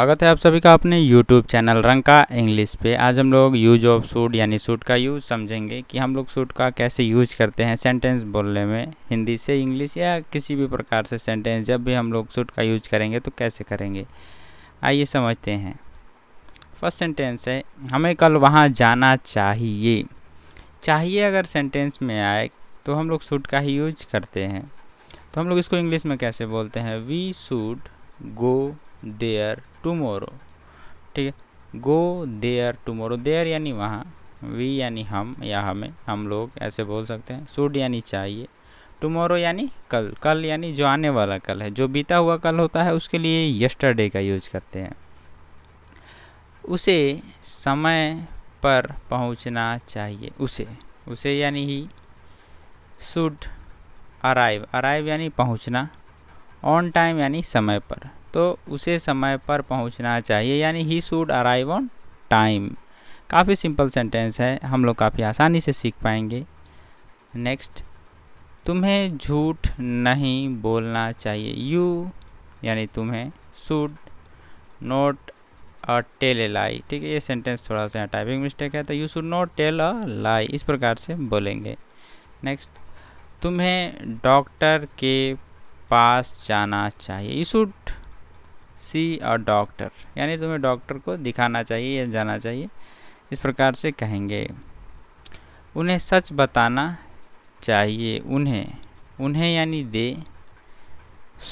स्वागत है आप सभी का अपने YouTube चैनल रंग का इंग्लिश पे आज हम लोग यूज ऑफ सूट यानी सूट का यूज़ समझेंगे कि हम लोग सूट का कैसे यूज करते हैं सेंटेंस बोलने में हिंदी से इंग्लिश या किसी भी प्रकार से सेंटेंस जब भी हम लोग सूट का यूज करेंगे तो कैसे करेंगे आइए समझते हैं फर्स्ट सेंटेंस है हमें कल वहाँ जाना चाहिए चाहिए अगर सेंटेंस में आए तो हम लोग सूट का ही यूज करते हैं तो हम लोग इसको इंग्लिश में कैसे बोलते हैं we suit go there tomorrow ठीक है गो देयर टुमोरो देयर यानी वहाँ वी यानी हम या हमें हम लोग ऐसे बोल सकते हैं शुड यानी चाहिए टुमोरो यानी कल कल यानी जो आने वाला कल है जो बीता हुआ कल होता है उसके लिए यस्टरडे का यूज करते हैं उसे समय पर पहुंचना चाहिए उसे उसे यानी ही शुड अराइव अराइव यानी पहुंचना ऑन टाइम यानी समय पर तो उसे समय पर पहुंचना चाहिए यानी he should arrive on time काफ़ी सिंपल सेंटेंस है हम लोग काफ़ी आसानी से सीख पाएंगे नेक्स्ट तुम्हें झूठ नहीं बोलना चाहिए यू यानी तुम्हें शुड नोट और टेल ए लाई ठीक है ये सेंटेंस थोड़ा सा टाइपिंग मिस्टेक है तो you should not tell a lie इस प्रकार से बोलेंगे नेक्स्ट तुम्हें डॉक्टर के पास जाना चाहिए यू शुड सी और डॉक्टर यानी तुम्हें डॉक्टर को दिखाना चाहिए या जाना चाहिए इस प्रकार से कहेंगे उन्हें सच बताना चाहिए उन्हें उन्हें यानी they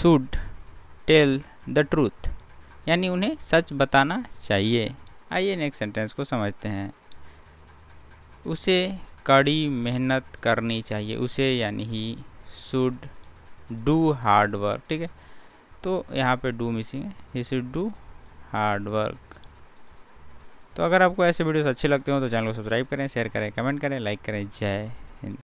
should tell the truth यानी उन्हें सच बताना चाहिए आइए नेक्स्ट सेंटेंस को समझते हैं उसे कड़ी मेहनत करनी चाहिए उसे यानी he should do hard work ठीक है तो यहाँ पे डू मिसिंग है you should do hard work तो अगर आपको ऐसे वीडियोस अच्छे लगते हो तो चैनल को सब्सक्राइब करें शेयर करें कमेंट करें लाइक करें जय